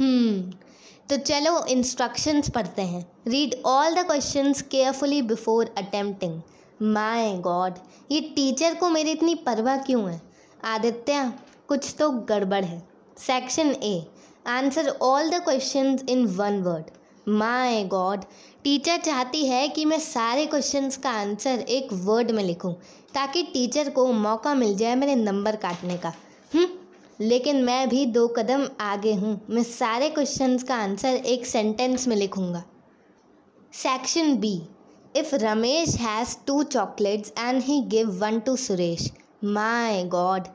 हम्म, तो चलो इंस्ट्रक्शंस पढ़ते हैं read all the questions carefully before attempting my god ये टीचर को मेरी इतनी परवाह क्यों है आदित्य कुछ तो गड़बड़ है section A answer all the questions in one word my god teacher चाहती है कि मैं सारे क्वेश्चंस का आंसर एक वर्ड में लिखूं ताकि टीचर को मौका मिल जाए मेरे नंबर काटने का लेकिन मैं भी दो कदम आगे हूँ मैं सारे क्वेश्चंस का आंसर एक सेंटेंस में लिखूँगा section B if Ramesh has two chocolates and he give one to Suresh my god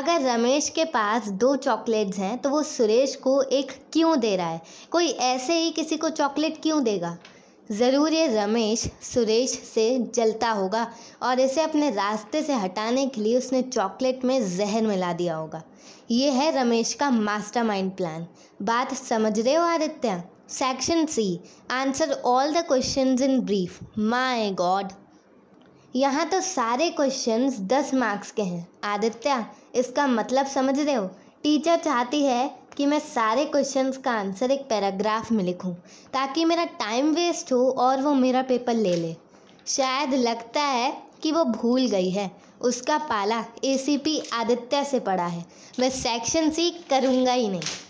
अगर रमेश के पास दो चॉकलेट्स हैं तो वो सुरेश को एक क्यों दे रहा है कोई ऐसे ही किसी को चॉकलेट क्यों देगा ज़रूर ये रमेश सुरेश से जलता होगा और इसे अपने रास्ते से हटाने के लिए उसने चॉकलेट में जहर मिला दिया होगा ये है रमेश का मास्टरमाइंड प्लान बात समझ रहे हो Aditya section C answer all the questions in brief my god यहाँ तो सारे क्वेश्चंस दस मार्क्स के हैं आदित्य इसका मतलब समझ रहे हो टीचर चाहती है कि मैं सारे क्वेश्चंस का आंसर एक पैराग्राफ में लिखूं ताकि मेरा टाइम वेस्ट हो और वो मेरा पेपर ले ले शायद लगता है कि वो भूल गई है उसका पाला एसीपी आदित्य से पड़ा है मैं सेक्शन सी करूँगा ही नहीं